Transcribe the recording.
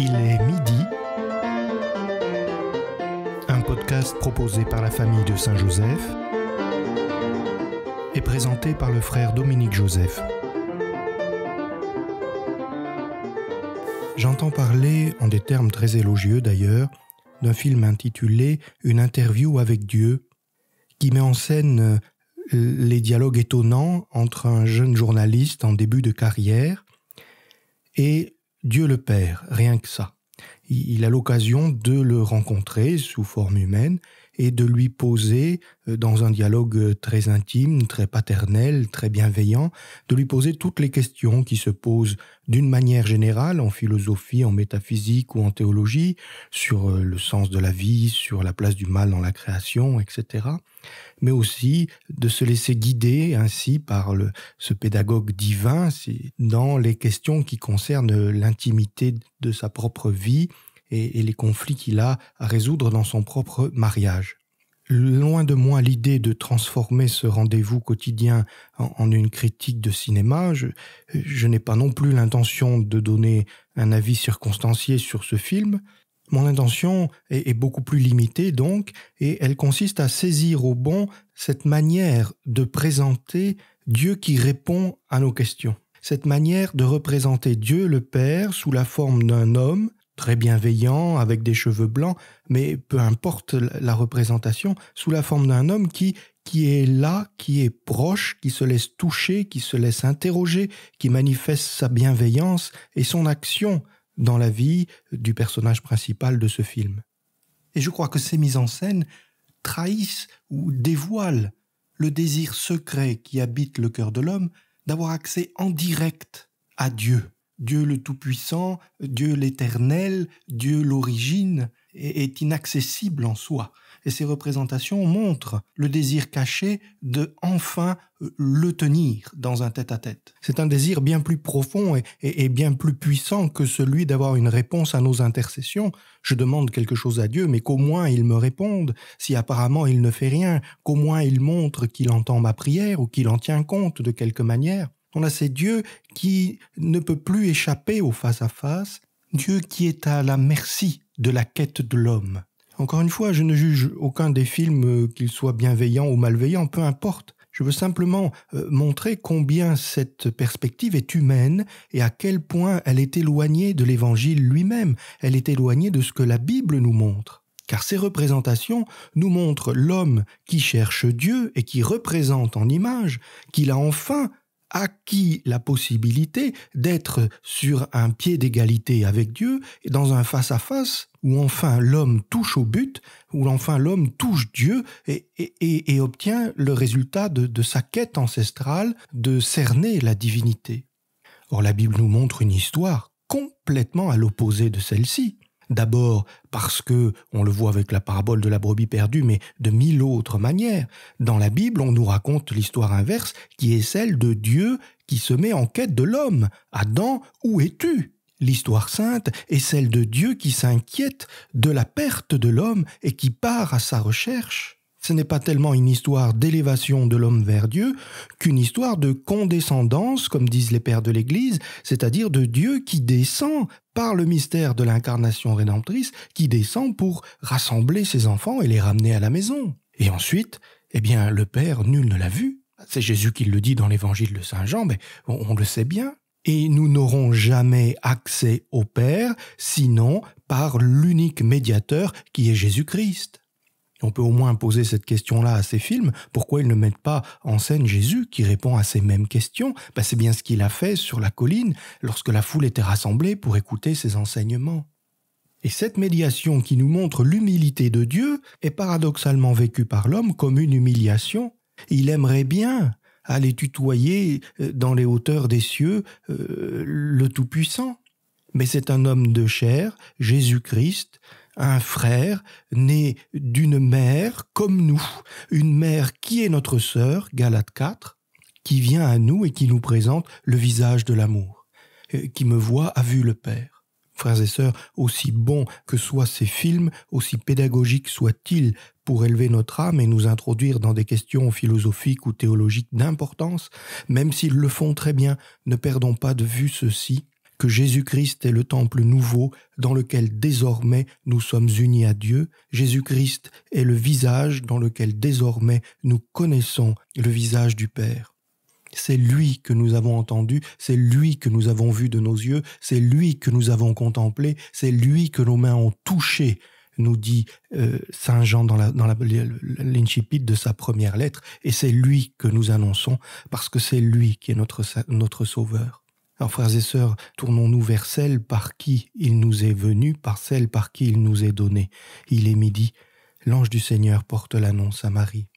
Il est midi. Un podcast proposé par la famille de Saint-Joseph et présenté par le frère Dominique Joseph. J'entends parler, en des termes très élogieux d'ailleurs, d'un film intitulé Une interview avec Dieu, qui met en scène euh, les dialogues étonnants entre un jeune journaliste en début de carrière et Dieu le Père, rien que ça. Il a l'occasion de le rencontrer sous forme humaine et de lui poser, euh, dans un dialogue euh, très intime, très paternel, très bienveillant, de lui poser toutes les questions qui se posent d'une manière générale, en philosophie, en métaphysique ou en théologie, sur euh, le sens de la vie, sur la place du mal dans la création, etc. Mais aussi de se laisser guider ainsi par ce pédagogue divin dans les questions qui concernent l'intimité de sa propre vie et les conflits qu'il a à résoudre dans son propre mariage loin de moi l'idée de transformer ce rendez-vous quotidien en, une critique de cinéma. Je, n'ai pas non plus l'intention de donner un avis circonstancié sur ce film. Mon intention est, beaucoup plus limitée donc, et elle consiste à saisir au bon cette manière de présenter Dieu qui répond à nos questions. Cette manière de représenter Dieu le Père sous la forme d'un homme très bienveillant, avec des cheveux blancs, mais peu importe la représentation, sous la forme d'un homme qui, est là, qui est proche, qui se laisse toucher, qui se laisse interroger, qui manifeste sa bienveillance et son action dans la vie du personnage principal de ce film. Et je crois que ces mises en scène trahissent ou dévoilent le désir secret qui habite le cœur de l'homme d'avoir accès en direct à Dieu. Dieu le Tout-Puissant, Dieu l'Éternel, Dieu l'Origine, est inaccessible en soi. Et ces représentations montrent le désir caché de enfin euh, le tenir dans un tête-à-tête. C'est un désir bien plus profond et, bien plus puissant que celui d'avoir une réponse à nos intercessions. Je demande quelque chose à Dieu, mais qu'au moins il me réponde, si apparemment il ne fait rien, qu'au moins il montre qu'il entend ma prière ou qu'il en tient compte de quelque manière. On a ces dieux qui ne peuvent plus échapper au face-à-face, Dieu qui est à la merci de la quête de l'homme. Encore une fois, je ne juge aucun des films, euh, qu'ils soient bienveillants ou malveillants, peu importe. Je veux simplement euh, montrer combien cette perspective est humaine et à quel point elle est éloignée de l'Évangile lui-même, elle est éloignée de ce que la Bible nous montre. Car ces représentations nous montrent l'homme qui cherche Dieu et qui représente en image qu'il a enfin acquis la possibilité d'être sur un pied d'égalité avec Dieu, dans un face-à-face où enfin l'homme touche au but, où enfin l'homme touche Dieu et, obtient le résultat de sa quête ancestrale de cerner la divinité. Or la Bible nous montre une histoire complètement à l'opposé de celle-ci. D'abord parce que, on le voit avec la parabole de la brebis perdue, mais de mille autres manières. Dans la Bible, on nous raconte l'histoire inverse qui est celle de Dieu qui se met en quête de l'homme. Adam, où es-tu L'histoire sainte est celle de Dieu qui s'inquiète de la perte de l'homme et qui part à sa recherche ce n'est pas tellement une histoire d'élévation de l'homme vers Dieu qu'une histoire de condescendance, comme disent les pères de l'Église, c'est-à-dire de Dieu qui descend par le mystère de l'incarnation rédemptrice, qui descend pour rassembler ses enfants et les ramener à la maison. Et ensuite, eh bien, le Père, nul ne l'a vu. C'est Jésus qui le dit dans l'évangile de Saint Jean, mais on le sait bien. Et nous n'aurons jamais accès au Père, sinon par l'unique médiateur qui est Jésus-Christ. On peut au moins poser cette question-là à ces films. Pourquoi ils ne mettent pas en scène Jésus qui répond à ces mêmes questions ben, C'est bien ce qu'il a fait sur la colline lorsque la foule était rassemblée pour écouter ses enseignements. Et cette médiation qui nous montre l'humilité de Dieu est paradoxalement vécue par l'homme comme une humiliation. Il aimerait bien aller tutoyer euh, dans les hauteurs des cieux euh, le Tout-Puissant. Mais c'est un homme de chair, Jésus-Christ, un frère né d'une mère comme nous, une mère qui est notre sœur, Galate 4, qui vient à nous et qui nous présente le visage de l'amour, euh, qui me voit a vu le Père. Frères et sœurs, aussi bons que soient ces films, aussi pédagogiques soient-ils pour élever notre âme et nous introduire dans des questions philosophiques ou théologiques d'importance, même s'ils le font très bien, ne perdons pas de vue ceci, que Jésus-Christ est le temple nouveau dans lequel désormais nous sommes unis à Dieu, Jésus-Christ est le visage dans lequel désormais nous connaissons le visage du Père. C'est lui que nous avons entendu, c'est lui que nous avons vu de nos yeux, c'est lui que nous avons contemplé, c'est lui que nos mains ont touché, nous dit euh, Saint Jean dans l'Incipit de sa première lettre, et c'est lui que nous annonçons, parce que c'est lui qui est notre sauveur. Alors frères et sœurs, tournons-nous vers celle par qui il nous est venu, par celle par qui il nous est donné. Il est midi, l'ange du Seigneur porte l'annonce à Marie.